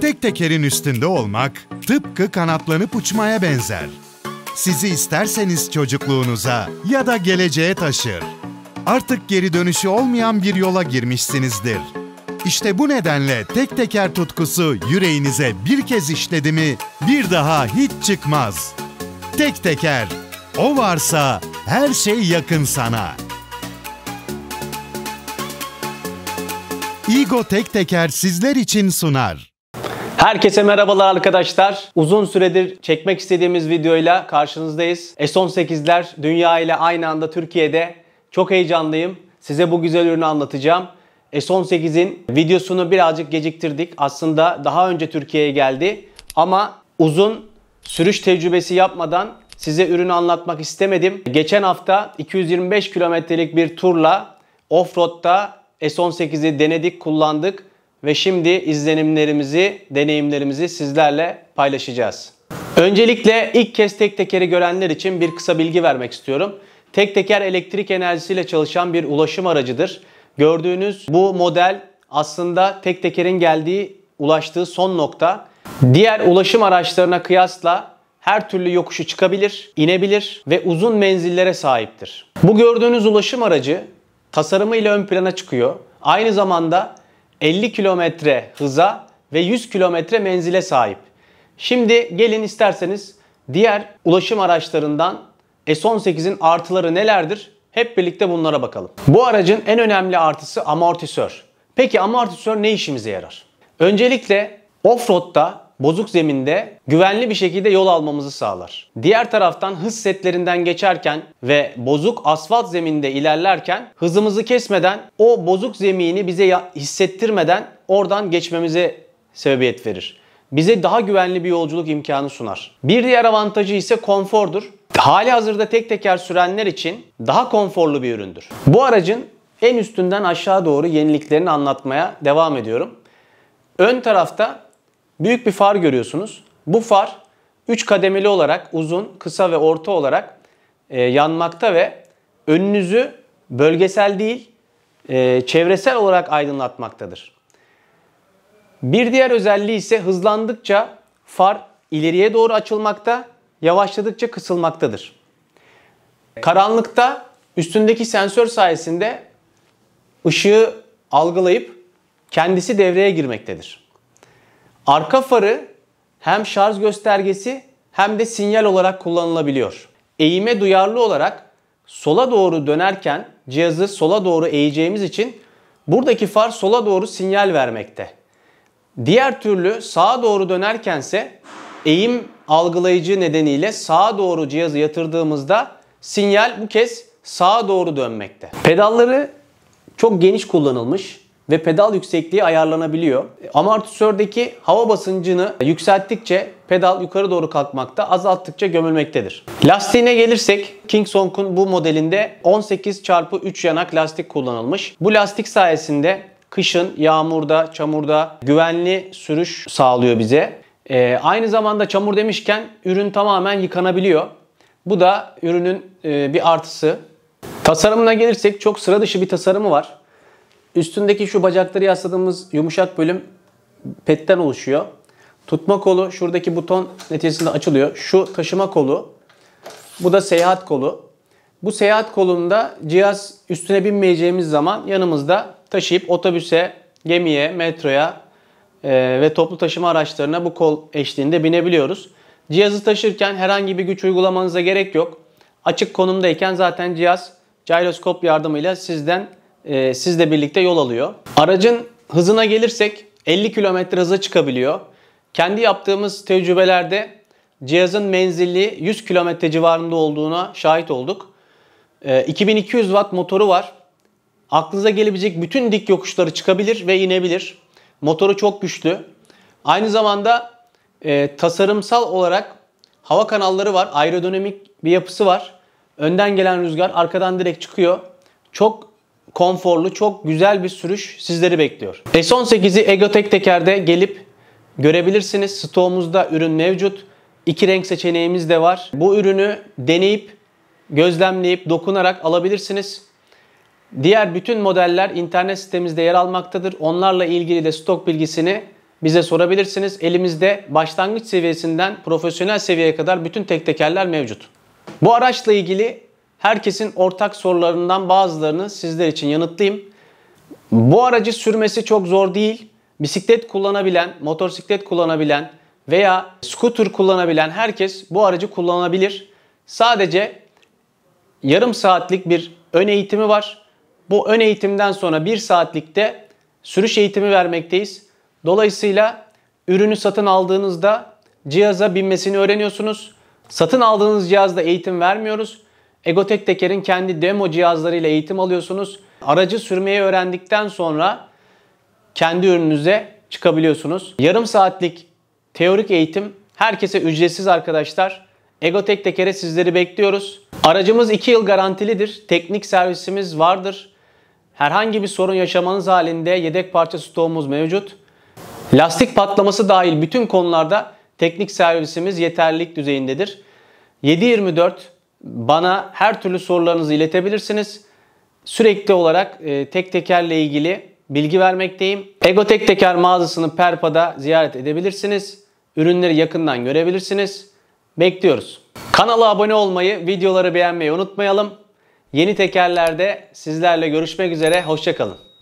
Tek tekerin üstünde olmak tıpkı kanatlanıp uçmaya benzer. Sizi isterseniz çocukluğunuza ya da geleceğe taşır. Artık geri dönüşü olmayan bir yola girmişsinizdir. İşte bu nedenle tek teker tutkusu yüreğinize bir kez işledi mi bir daha hiç çıkmaz tek teker. O varsa her şey yakın sana. İgo Tek Teker sizler için sunar. Herkese merhabalar arkadaşlar. Uzun süredir çekmek istediğimiz videoyla karşınızdayız. S18'ler dünya ile aynı anda Türkiye'de. Çok heyecanlıyım. Size bu güzel ürünü anlatacağım. S18'in videosunu birazcık geciktirdik. Aslında daha önce Türkiye'ye geldi ama uzun sürüş tecrübesi yapmadan size ürünü anlatmak istemedim. Geçen hafta 225 kilometrelik bir turla off-road'da S18'i denedik, kullandık ve şimdi izlenimlerimizi, deneyimlerimizi sizlerle paylaşacağız. Öncelikle ilk kez tek tekeri görenler için bir kısa bilgi vermek istiyorum. Tek teker elektrik enerjisiyle çalışan bir ulaşım aracıdır. Gördüğünüz bu model aslında tek tekerin geldiği, ulaştığı son nokta. Diğer ulaşım araçlarına kıyasla her türlü yokuşu çıkabilir, inebilir ve uzun menzillere sahiptir. Bu gördüğünüz ulaşım aracı tasarımıyla ön plana çıkıyor. Aynı zamanda 50 kilometre hıza ve 100 kilometre menzile sahip. Şimdi gelin isterseniz diğer ulaşım araçlarından S18'in artıları nelerdir? Hep birlikte bunlara bakalım. Bu aracın en önemli artısı amortisör. Peki amortisör ne işimize yarar? Öncelikle Offroad'da bozuk zeminde güvenli bir şekilde yol almamızı sağlar. Diğer taraftan hız setlerinden geçerken ve bozuk asfalt zeminde ilerlerken hızımızı kesmeden o bozuk zemini bize hissettirmeden oradan geçmemize sebebiyet verir. Bize daha güvenli bir yolculuk imkanı sunar. Bir diğer avantajı ise konfordur. Hali hazırda tek teker sürenler için daha konforlu bir üründür. Bu aracın en üstünden aşağı doğru yeniliklerini anlatmaya devam ediyorum. Ön tarafta Büyük bir far görüyorsunuz. Bu far 3 kademeli olarak uzun, kısa ve orta olarak e, yanmakta ve önünüzü bölgesel değil e, çevresel olarak aydınlatmaktadır. Bir diğer özelliği ise hızlandıkça far ileriye doğru açılmakta, yavaşladıkça kısılmaktadır. Karanlıkta üstündeki sensör sayesinde ışığı algılayıp kendisi devreye girmektedir. Arka farı hem şarj göstergesi hem de sinyal olarak kullanılabiliyor. Eğime duyarlı olarak sola doğru dönerken cihazı sola doğru eğeceğimiz için buradaki far sola doğru sinyal vermekte. Diğer türlü sağa doğru dönerkense eğim algılayıcı nedeniyle sağa doğru cihazı yatırdığımızda sinyal bu kez sağa doğru dönmekte. Pedalları çok geniş kullanılmış ve pedal yüksekliği ayarlanabiliyor. Amortisördeki hava basıncını yükselttikçe pedal yukarı doğru kalkmakta, azalttıkça gömülmektedir. Lastiğine gelirsek King Song'un bu modelinde 18x3 yanak lastik kullanılmış. Bu lastik sayesinde kışın, yağmurda, çamurda güvenli sürüş sağlıyor bize. Ee, aynı zamanda çamur demişken ürün tamamen yıkanabiliyor. Bu da ürünün e, bir artısı. Tasarımına gelirsek çok sıra dışı bir tasarımı var. Üstündeki şu bacakları yasladığımız yumuşak bölüm petten oluşuyor. Tutma kolu şuradaki buton neticesinde açılıyor. Şu taşıma kolu. Bu da seyahat kolu. Bu seyahat kolunda cihaz üstüne binmeyeceğimiz zaman yanımızda taşıyıp otobüse, gemiye, metroya e, ve toplu taşıma araçlarına bu kol eşliğinde binebiliyoruz. Cihazı taşırken herhangi bir güç uygulamanıza gerek yok. Açık konumdayken zaten cihaz gyroskop yardımıyla sizden e, sizle birlikte yol alıyor. Aracın hızına gelirsek 50 km hıza çıkabiliyor. Kendi yaptığımız tecrübelerde cihazın menzilli 100 km civarında olduğuna şahit olduk. E, ee, 2200 watt motoru var. Aklınıza gelebilecek bütün dik yokuşları çıkabilir ve inebilir. Motoru çok güçlü. Aynı zamanda e, tasarımsal olarak hava kanalları var. Aerodinamik bir yapısı var. Önden gelen rüzgar arkadan direkt çıkıyor. Çok konforlu, çok güzel bir sürüş sizleri bekliyor. S18'i Egotek tekerde gelip görebilirsiniz. Stoğumuzda ürün mevcut. İki renk seçeneğimiz de var. Bu ürünü deneyip, gözlemleyip, dokunarak alabilirsiniz. Diğer bütün modeller internet sitemizde yer almaktadır. Onlarla ilgili de stok bilgisini bize sorabilirsiniz. Elimizde başlangıç seviyesinden profesyonel seviyeye kadar bütün tek tekerler mevcut. Bu araçla ilgili Herkesin ortak sorularından bazılarını sizler için yanıtlayayım. Bu aracı sürmesi çok zor değil. Bisiklet kullanabilen, motosiklet kullanabilen veya scooter kullanabilen herkes bu aracı kullanabilir. Sadece yarım saatlik bir ön eğitimi var. Bu ön eğitimden sonra bir saatlikte sürüş eğitimi vermekteyiz. Dolayısıyla ürünü satın aldığınızda cihaza binmesini öğreniyorsunuz. Satın aldığınız cihazda eğitim vermiyoruz. Egotek Teker'in kendi demo cihazlarıyla eğitim alıyorsunuz. Aracı sürmeyi öğrendikten sonra kendi ürününüze çıkabiliyorsunuz. Yarım saatlik teorik eğitim herkese ücretsiz arkadaşlar. Egotek Teker'e sizleri bekliyoruz. Aracımız 2 yıl garantilidir. Teknik servisimiz vardır. Herhangi bir sorun yaşamanız halinde yedek parça stoğumuz mevcut. Lastik patlaması dahil bütün konularda teknik servisimiz yeterlilik düzeyindedir. 724 bana her türlü sorularınızı iletebilirsiniz. Sürekli olarak e, tek tekerle ilgili bilgi vermekteyim. Ego Tek Teker mağazasını Perpa'da ziyaret edebilirsiniz. Ürünleri yakından görebilirsiniz. Bekliyoruz. Kanala abone olmayı, videoları beğenmeyi unutmayalım. Yeni tekerlerde sizlerle görüşmek üzere. Hoşçakalın.